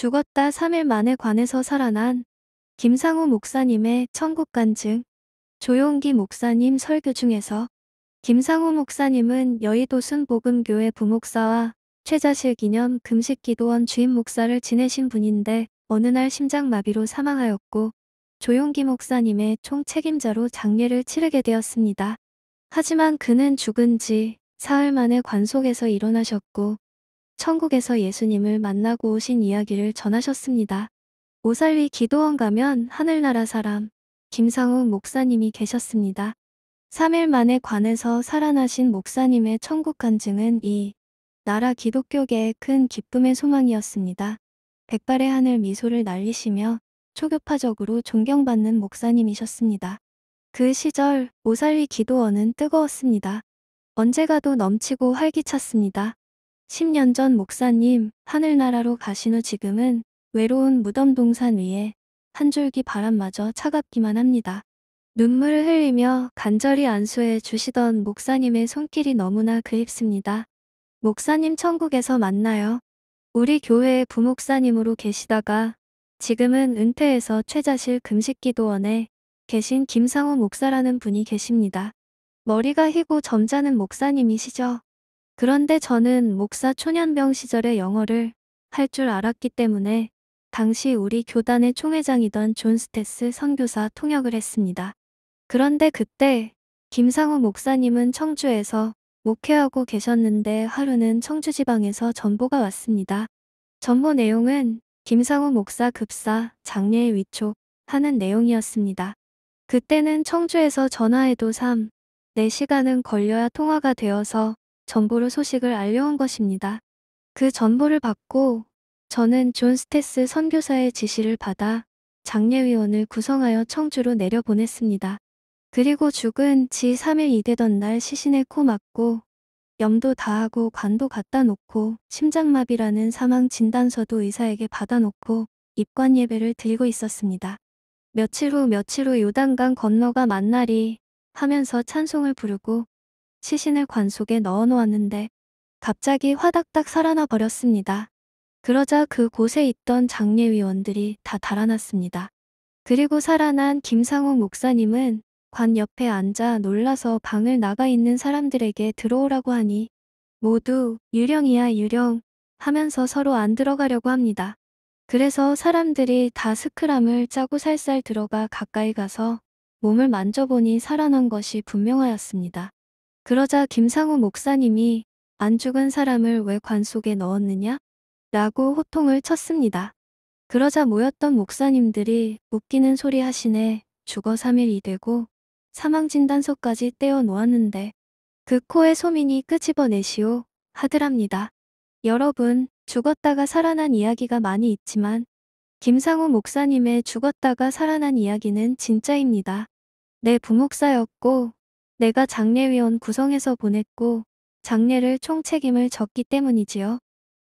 죽었다 3일 만에 관해서 살아난 김상우 목사님의 천국 간증 조용기 목사님 설교 중에서 김상우 목사님은 여의도 순복음교회 부목사와 최자실 기념 금식기도원 주임 목사를 지내신 분인데 어느 날 심장마비로 사망하였고 조용기 목사님의 총책임자로 장례를 치르게 되었습니다. 하지만 그는 죽은 지 사흘 만에 관속에서 일어나셨고 천국에서 예수님을 만나고 오신 이야기를 전하셨습니다. 오살위 기도원 가면 하늘나라 사람 김상우 목사님이 계셨습니다. 3일 만에 관에서 살아나신 목사님의 천국 간증은 이 나라 기독교계의 큰 기쁨의 소망이었습니다. 백발의 하늘 미소를 날리시며 초교파적으로 존경받는 목사님이셨습니다. 그 시절 오살위 기도원은 뜨거웠습니다. 언제 가도 넘치고 활기찼습니다. 10년 전 목사님 하늘나라로 가신 후 지금은 외로운 무덤 동산 위에 한 줄기 바람마저 차갑기만 합니다. 눈물을 흘리며 간절히 안수해 주시던 목사님의 손길이 너무나 그립습니다. 목사님 천국에서 만나요. 우리 교회의 부목사님으로 계시다가 지금은 은퇴해서 최자실 금식기도원에 계신 김상호 목사라는 분이 계십니다. 머리가 희고 점잖은 목사님이시죠. 그런데 저는 목사 초년병 시절에 영어를 할 줄 알았기 때문에 당시 우리 교단의 총회장이던 존 스테스 선교사 통역을 했습니다. 그런데 그때 김상우 목사님은 청주에서 목회하고 계셨는데 하루는 청주지방에서 전보가 왔습니다. 전보 내용은 김상우 목사 급사 장례 위촉 하는 내용이었습니다. 그때는 청주에서 전화해도 3, 4시간은 걸려야 통화가 되어서 정보로 소식을 알려온 것입니다. 그 전보를 받고 저는 존 스테스 선교사의 지시를 받아 장례위원을 구성하여 청주로 내려보냈습니다. 그리고 죽은 지 3일이 되던 날 시신에 코맞고 염도 다하고 관도 갖다 놓고 심장마비라는 사망 진단서도 의사에게 받아놓고 입관 예배를 드리고 있었습니다. 며칠 후 며칠 후 요단강 건너가 만날이 하면서 찬송을 부르고 시신을 관 속에 넣어 놓았는데 갑자기 화닥닥 살아나 버렸습니다. 그러자 그곳에 있던 장례위원들이 다 달아났습니다. 그리고 살아난 김상욱 목사님은 관 옆에 앉아 놀라서 방을 나가 있는 사람들에게 들어오라고 하니 모두 유령이야 유령 하면서 서로 안 들어가려고 합니다. 그래서 사람들이 다 스크람을 짜고 살살 들어가 가까이 가서 몸을 만져보니 살아난 것이 분명하였습니다. 그러자 김상우 목사님이 안 죽은 사람을 왜 관 속에 넣었느냐? 라고 호통을 쳤습니다. 그러자 모였던 목사님들이 웃기는 소리 하시네 죽어 3일이 되고 사망진단서까지 떼어 놓았는데 그 코에 소민이 끄집어내시오 하더랍니다. 여러분 죽었다가 살아난 이야기가 많이 있지만 김상우 목사님의 죽었다가 살아난 이야기는 진짜입니다. 내 네, 부목사였고 내가 장례위원 구성해서 보냈고 장례를 총책임을 졌기 때문이지요.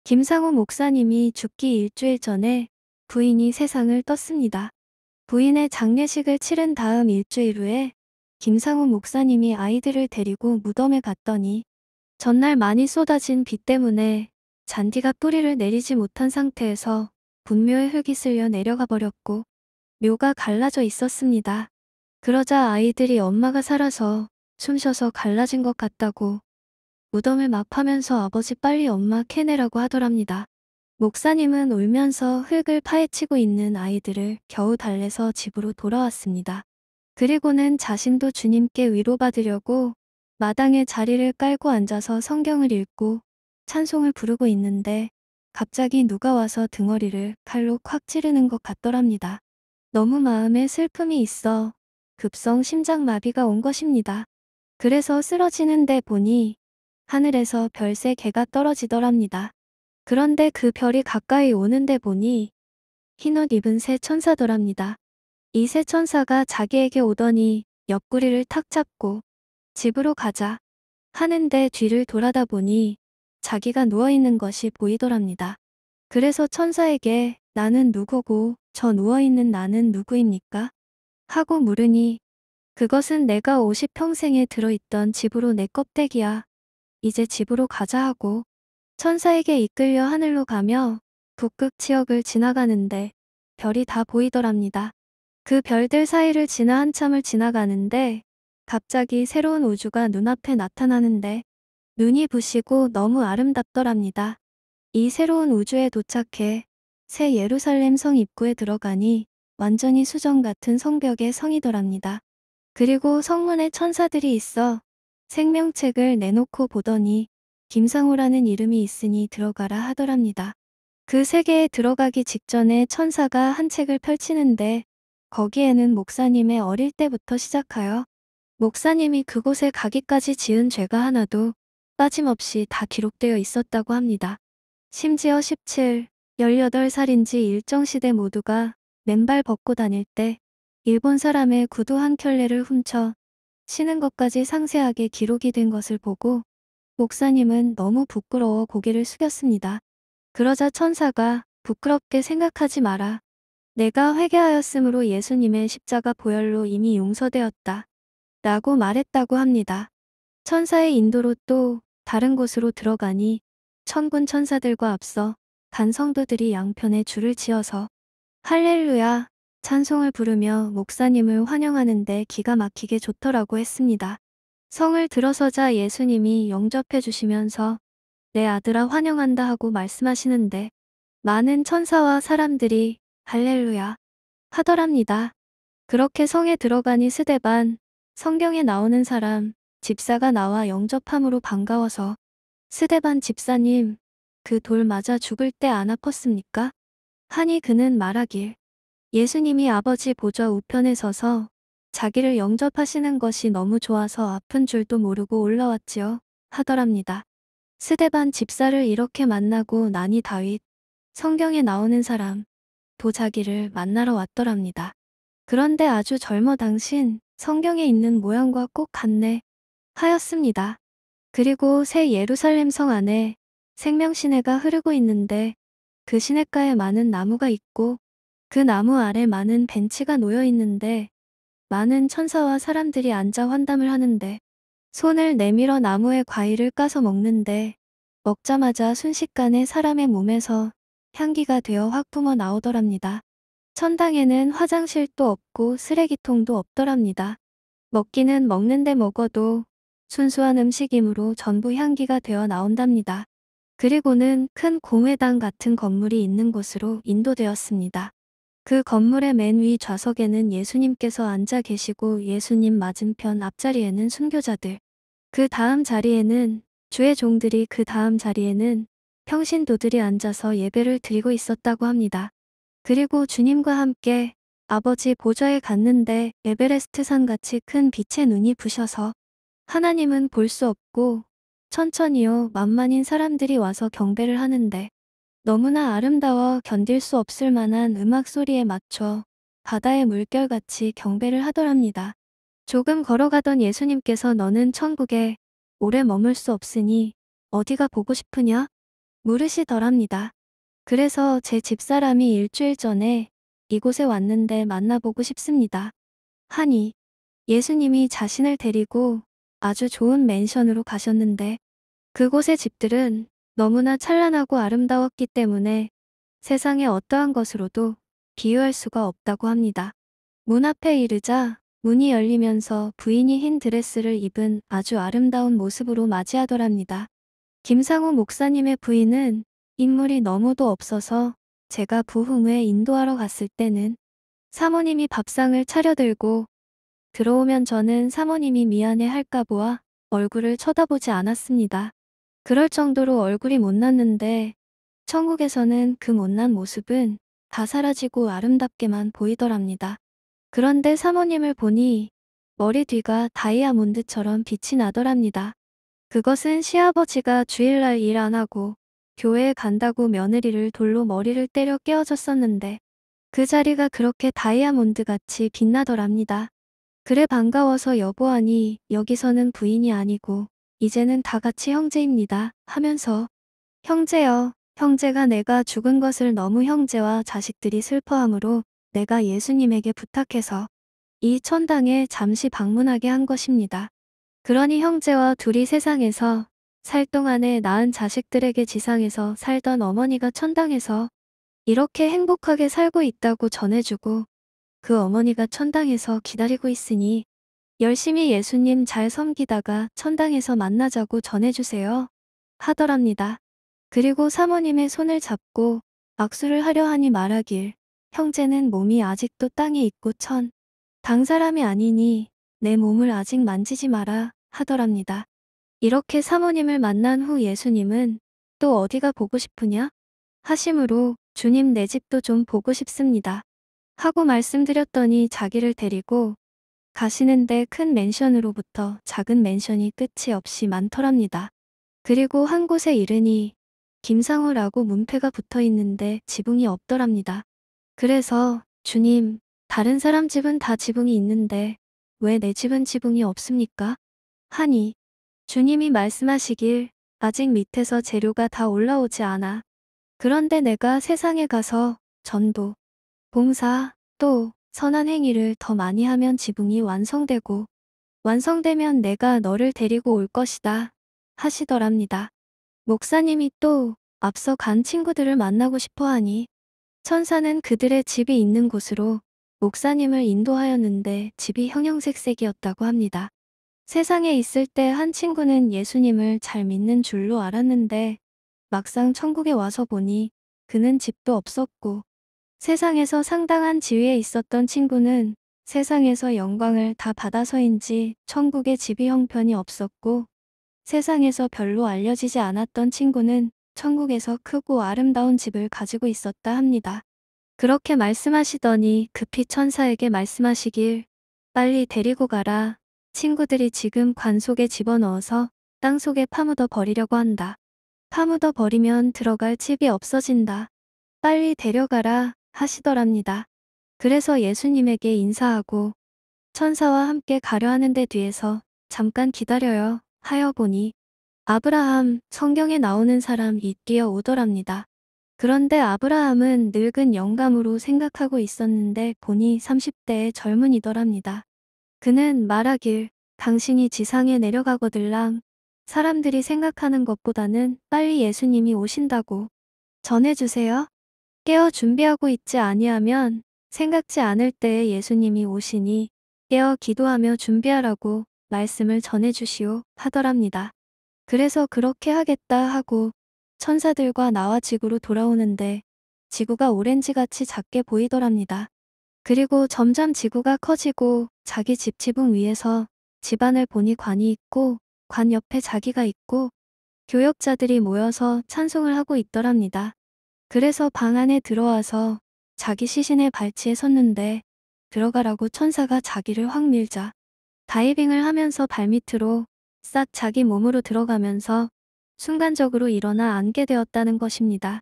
김상우 목사님이 죽기 일주일 전에 부인이 세상을 떴습니다. 부인의 장례식을 치른 다음 일주일 후에 김상우 목사님이 아이들을 데리고 무덤에 갔더니 전날 많이 쏟아진 비 때문에 잔디가 뿌리를 내리지 못한 상태에서 분묘의 흙이 쓸려 내려가 버렸고 묘가 갈라져 있었습니다. 그러자 아이들이 엄마가 살아서 숨쉬어서 갈라진 것 같다고 무덤을 막하면서 아버지 빨리 엄마 캐내라고 하더랍니다. 목사님은 울면서 흙을 파헤치고 있는 아이들을 겨우 달래서 집으로 돌아왔습니다. 그리고는 자신도 주님께 위로받으려고 마당에 자리를 깔고 앉아서 성경을 읽고 찬송을 부르고 있는데 갑자기 누가 와서 등어리를 칼로 콱 찌르는 것 같더랍니다. 너무 마음에 슬픔이 있어 급성 심장마비가 온 것입니다. 그래서 쓰러지는데 보니 하늘에서 별세 개가 떨어지더랍니다. 그런데 그 별이 가까이 오는데 보니 흰옷 입은 새 천사더랍니다. 이 새 천사가 자기에게 오더니 옆구리를 탁 잡고 집으로 가자 하는데 뒤를 돌아다 보니 자기가 누워있는 것이 보이더랍니다. 그래서 천사에게 나는 누구고 저 누워있는 나는 누구입니까? 하고 물으니 그것은 내가 50평생에 들어있던 집으로 내 껍데기야. 이제 집으로 가자 하고 천사에게 이끌려 하늘로 가며 북극 지역을 지나가는데 별이 다 보이더랍니다. 그 별들 사이를 지나 한참을 지나가는데 갑자기 새로운 우주가 눈앞에 나타나는데 눈이 부시고 너무 아름답더랍니다. 이 새로운 우주에 도착해 새 예루살렘 성 입구에 들어가니 완전히 수정 같은 성벽의 성이더랍니다. 그리고 성문에 천사들이 있어 생명책을 내놓고 보더니 김상우라는 이름이 있으니 들어가라 하더랍니다. 그 세계에 들어가기 직전에 천사가 한 책을 펼치는데 거기에는 목사님의 어릴 때부터 시작하여 목사님이 그곳에 가기까지 지은 죄가 하나도 빠짐없이 다 기록되어 있었다고 합니다. 심지어 17, 18살인지 일정시대 모두가 맨발 벗고 다닐 때 일본 사람의 구두 한 켤레를 훔쳐 신은 것까지 상세하게 기록이 된 것을 보고 목사님은 너무 부끄러워 고개를 숙였습니다. 그러자 천사가 부끄럽게 생각하지 마라. 내가 회개하였으므로 예수님의 십자가 보혈로 이미 용서되었다. 라고 말했다고 합니다. 천사의 인도로 또 다른 곳으로 들어가니 천군 천사들과 앞서 간성도들이 양편에 줄을 지어서 할렐루야 찬송을 부르며 목사님을 환영하는데 기가 막히게 좋더라고 했습니다. 성을 들어서자 예수님이 영접해 주시면서 내 아들아 환영한다 하고 말씀하시는데 많은 천사와 사람들이 할렐루야 하더랍니다. 그렇게 성에 들어가니 스데반, 성경에 나오는 사람, 집사가 나와 영접함으로 반가워서 스데반 집사님, 그 돌 맞아 죽을 때 안 아팠습니까? 하니 그는 말하길 예수님이 아버지 보좌 우편에 서서 자기를 영접하시는 것이 너무 좋아서 아픈 줄도 모르고 올라왔지요 하더랍니다. 스데반 집사를 이렇게 만나고 나니 다윗 성경에 나오는 사람 도 자기를 만나러 왔더랍니다. 그런데 아주 젊어 당신 성경에 있는 모양과 꼭 같네 하였습니다. 그리고 새 예루살렘 성 안에 생명시내가 흐르고 있는데 그 시내가에 많은 나무가 있고 그 나무 아래 많은 벤치가 놓여 있는데 많은 천사와 사람들이 앉아 환담을 하는데 손을 내밀어 나무의 과일을 까서 먹는데 먹자마자 순식간에 사람의 몸에서 향기가 되어 확 뿜어 나오더랍니다. 천당에는 화장실도 없고 쓰레기통도 없더랍니다. 먹기는 먹는데 먹어도 순수한 음식이므로 전부 향기가 되어 나온답니다. 그리고는 큰 공회당 같은 건물이 있는 곳으로 인도되었습니다. 그 건물의 맨 위 좌석에는 예수님께서 앉아 계시고 예수님 맞은편 앞자리에는 순교자들. 그 다음 자리에는 주의 종들이 그 다음 자리에는 평신도들이 앉아서 예배를 드리고 있었다고 합니다. 그리고 주님과 함께 아버지 보좌에 갔는데 에베레스트 산같이 큰 빛의 눈이 부셔서 하나님은 볼 수 없고 천천히요 만만인 사람들이 와서 경배를 하는데 너무나 아름다워 견딜 수 없을 만한 음악 소리에 맞춰 바다의 물결같이 경배를 하더랍니다. 조금 걸어가던 예수님께서 너는 천국에 오래 머물 수 없으니 어디가 보고 싶으냐? 물으시더랍니다. 그래서 제 집사람이 일주일 전에 이곳에 왔는데 만나보고 싶습니다. 하니 예수님이 자신을 데리고 아주 좋은 맨션으로 가셨는데 그곳의 집들은 너무나 찬란하고 아름다웠기 때문에 세상의 어떠한 것으로도 비유할 수가 없다고 합니다. 문 앞에 이르자 문이 열리면서 부인이 흰 드레스를 입은 아주 아름다운 모습으로 맞이하더랍니다. 김상우 목사님의 부인은 인물이 너무도 없어서 제가 부흥 후에 인도하러 갔을 때는 사모님이 밥상을 차려들고 들어오면 저는 사모님이 미안해 할까 보아 얼굴을 쳐다보지 않았습니다. 그럴 정도로 얼굴이 못났는데 천국에서는 그 못난 모습은 다 사라지고 아름답게만 보이더랍니다. 그런데 사모님을 보니 머리 뒤가 다이아몬드처럼 빛이 나더랍니다. 그것은 시아버지가 주일날 일 안 하고 교회에 간다고 며느리를 돌로 머리를 때려 깨워줬었는데 그 자리가 그렇게 다이아몬드같이 빛나더랍니다. 그래 반가워서 여보하니 여기서는 부인이 아니고 이제는 다 같이 형제입니다. 하면서 형제여, 형제가 내가 죽은 것을 너무 형제와 자식들이 슬퍼하므로 내가 예수님에게 부탁해서 이 천당에 잠시 방문하게 한 것입니다. 그러니 형제와 둘이 세상에서 살 동안에 낳은 자식들에게 지상에서 살던 어머니가 천당에서 이렇게 행복하게 살고 있다고 전해주고 그 어머니가 천당에서 기다리고 있으니 열심히 예수님 잘 섬기다가 천당에서 만나자고 전해주세요. 하더랍니다. 그리고 사모님의 손을 잡고 악수를 하려 하니 말하길 형제는 몸이 아직도 땅에 있고 천 당사람이 아니니 내 몸을 아직 만지지 마라 하더랍니다. 이렇게 사모님을 만난 후 예수님은 또 어디가 보고 싶으냐? 하심으로 주님 내 집도 좀 보고 싶습니다. 하고 말씀드렸더니 자기를 데리고 가시는데 큰 맨션으로부터 작은 맨션이 끝이 없이 많더랍니다. 그리고 한 곳에 이르니 김상우라고 문패가 붙어 있는데 지붕이 없더랍니다. 그래서 주님, 다른 사람 집은 다 지붕이 있는데 왜 내 집은 지붕이 없습니까? 하니 주님이 말씀하시길 아직 밑에서 재료가 다 올라오지 않아. 그런데 내가 세상에 가서 전도, 봉사, 또 선한 행위를 더 많이 하면 지붕이 완성되고 완성되면 내가 너를 데리고 올 것이다 하시더랍니다. 목사님이 또 앞서 간 친구들을 만나고 싶어 하니 천사는 그들의 집이 있는 곳으로 목사님을 인도하였는데 집이 형형색색이었다고 합니다. 세상에 있을 때 한 친구는 예수님을 잘 믿는 줄로 알았는데 막상 천국에 와서 보니 그는 집도 없었고 세상에서 상당한 지위에 있었던 친구는 세상에서 영광을 다 받아서인지 천국의 집이 형편이 없었고 세상에서 별로 알려지지 않았던 친구는 천국에서 크고 아름다운 집을 가지고 있었다 합니다. 그렇게 말씀하시더니 급히 천사에게 말씀하시길 빨리 데리고 가라. 친구들이 지금 관 속에 집어넣어서 땅 속에 파묻어 버리려고 한다. 파묻어 버리면 들어갈 집이 없어진다. 빨리 데려가라. 하시더랍니다. 그래서 예수님에게 인사하고 천사와 함께 가려하는데 뒤에서 잠깐 기다려요 하여 보니 아브라함 성경에 나오는 사람이 뛰어오더랍니다. 그런데 아브라함은 늙은 영감으로 생각하고 있었는데 보니 30대의 젊은이더랍니다. 그는 말하길 당신이 지상에 내려가거들랑 사람들이 생각하는 것보다는 빨리 예수님이 오신다고 전해주세요 깨어 준비하고 있지 아니하면 생각지 않을 때에 예수님이 오시니 깨어 기도하며 준비하라고 말씀을 전해주시오 하더랍니다. 그래서 그렇게 하겠다 하고 천사들과 나와 지구로 돌아오는데 지구가 오렌지같이 작게 보이더랍니다. 그리고 점점 지구가 커지고 자기 집 지붕 위에서 집안을 보니 관이 있고 관 옆에 자기가 있고 교역자들이 모여서 찬송을 하고 있더랍니다. 그래서 방 안에 들어와서 자기 시신의 발치에 섰는데 들어가라고 천사가 자기를 확 밀자 다이빙을 하면서 발밑으로 싹 자기 몸으로 들어가면서 순간적으로 일어나 앉게 되었다는 것입니다.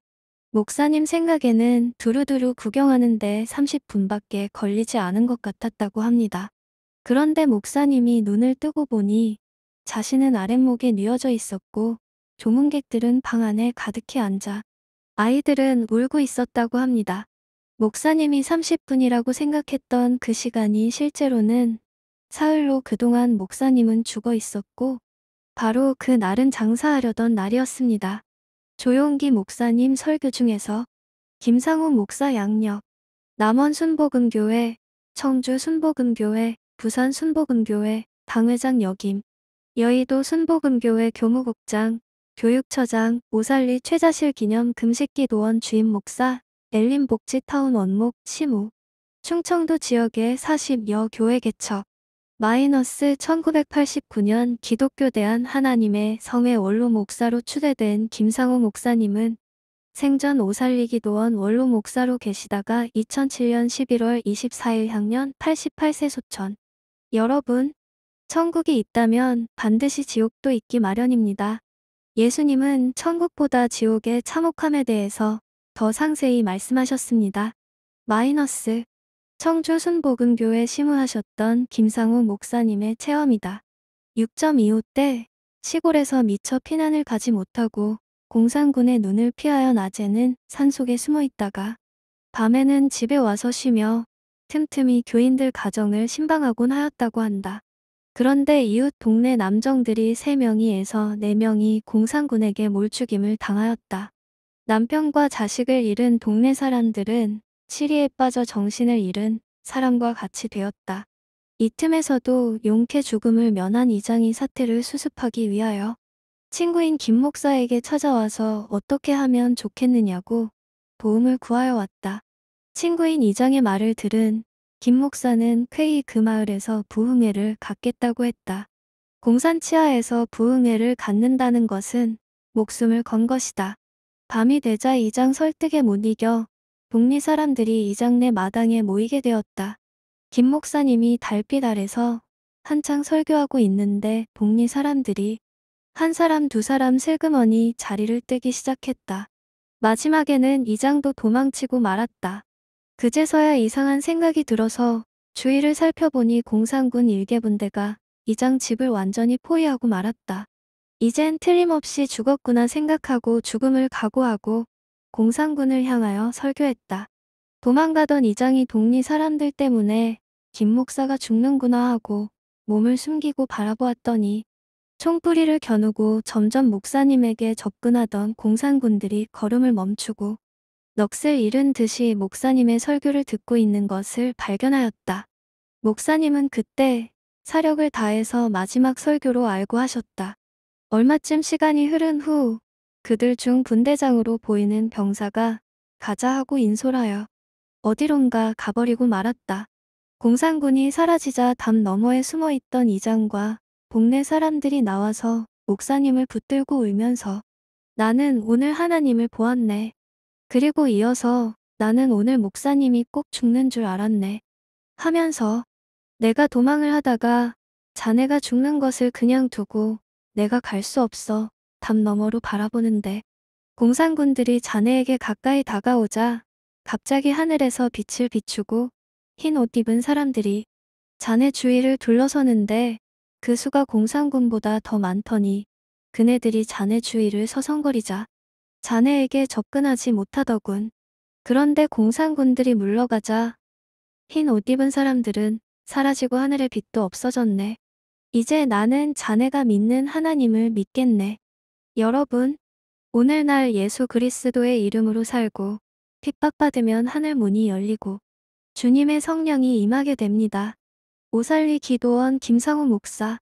목사님 생각에는 두루두루 구경하는데 30분밖에 걸리지 않은 것 같았다고 합니다. 그런데 목사님이 눈을 뜨고 보니 자신은 아랫목에 뉘어져 있었고 조문객들은 방 안에 가득히 앉아 아이들은 울고 있었다고 합니다. 목사님이 30분이라고 생각했던 그 시간이 실제로는 사흘로 그동안 목사님은 죽어 있었고 바로 그 날은 장사하려던 날이었습니다. 조용기 목사님 설교 중에서 김상우 목사 양력, 남원 순복음교회, 청주 순복음교회, 부산 순복음교회, 당회장 역임, 여의도 순복음교회 교무국장, 교육처장, 오살리 최자실 기념 금식기도원 주임 목사, 엘림 복지타운 원목 심우, 충청도 지역의 40여 교회 개척, 마이너스 1989년 기독교 대한 하나님의 성의 원로 목사로 추대된 김상호 목사님은 생전 오살리기도원 원로 목사로 계시다가 2007년 11월 24일 향년 88세 소천. 여러분, 천국이 있다면 반드시 지옥도 있기 마련입니다. 예수님은 천국보다 지옥의 참혹함에 대해서 더 상세히 말씀하셨습니다. 마이너스 청주순복음교회 심우하셨던 김상우 목사님의 체험이다. 6.25 때 시골에서 미처 피난을 가지 못하고 공산군의 눈을 피하여 낮에는 산속에 숨어 있다가 밤에는 집에 와서 쉬며 틈틈이 교인들 가정을 신방하곤 하였다고 한다. 그런데 이웃 동네 남정들이 3명이에서 4명이 공산군에게 몰죽임을 당하였다. 남편과 자식을 잃은 동네 사람들은 치리에 빠져 정신을 잃은 사람과 같이 되었다. 이 틈에서도 용케 죽음을 면한 이장이 사태를 수습하기 위하여 친구인 김 목사에게 찾아와서 어떻게 하면 좋겠느냐고 도움을 구하여 왔다. 친구인 이장의 말을 들은 김 목사는 쾌이 그 마을에서 부흥회를 갖겠다고 했다. 공산 치하에서 부흥회를 갖는다는 것은 목숨을 건 것이다. 밤이 되자 이장 설득에 못 이겨 북리 사람들이 이장 내 마당에 모이게 되었다. 김 목사님이 달빛 아래서 한창 설교하고 있는데 북리 사람들이 한 사람 두 사람 슬그머니 자리를 뜨기 시작했다. 마지막에는 이장도 도망치고 말았다. 그제서야 이상한 생각이 들어서 주위를 살펴보니 공산군 일개분대가 이장 집을 완전히 포위하고 말았다. 이젠 틀림없이 죽었구나 생각하고 죽음을 각오하고 공산군을 향하여 설교했다. 도망가던 이장이 동리 사람들 때문에 김 목사가 죽는구나 하고 몸을 숨기고 바라보았더니 총뿌리를 겨누고 점점 목사님에게 접근하던 공산군들이 걸음을 멈추고 넋을 잃은 듯이 목사님의 설교를 듣고 있는 것을 발견하였다. 목사님은 그때 사력을 다해서 마지막 설교로 알고 하셨다. 얼마쯤 시간이 흐른 후 그들 중 분대장으로 보이는 병사가 가자 하고 인솔하여 어디론가 가버리고 말았다. 공산군이 사라지자 담 너머에 숨어있던 이장과 복내 사람들이 나와서 목사님을 붙들고 울면서 나는 오늘 하나님을 보았네. 그리고 이어서 나는 오늘 목사님이 꼭 죽는 줄 알았네. 하면서 내가 도망을 하다가 자네가 죽는 것을 그냥 두고 내가 갈 수 없어 담 너머로 바라보는데 공산군들이 자네에게 가까이 다가오자 갑자기 하늘에서 빛을 비추고 흰 옷 입은 사람들이 자네 주위를 둘러서는데 그 수가 공산군보다 더 많더니 그네들이 자네 주위를 서성거리자 자네에게 접근하지 못하더군. 그런데 공산군들이 물러가자 흰 옷 입은 사람들은 사라지고 하늘의 빛도 없어졌네. 이제 나는 자네가 믿는 하나님을 믿겠네. 여러분, 오늘날 예수 그리스도의 이름으로 살고 핍박받으면 하늘 문이 열리고 주님의 성령이 임하게 됩니다. 오살리 기도원 김상우 목사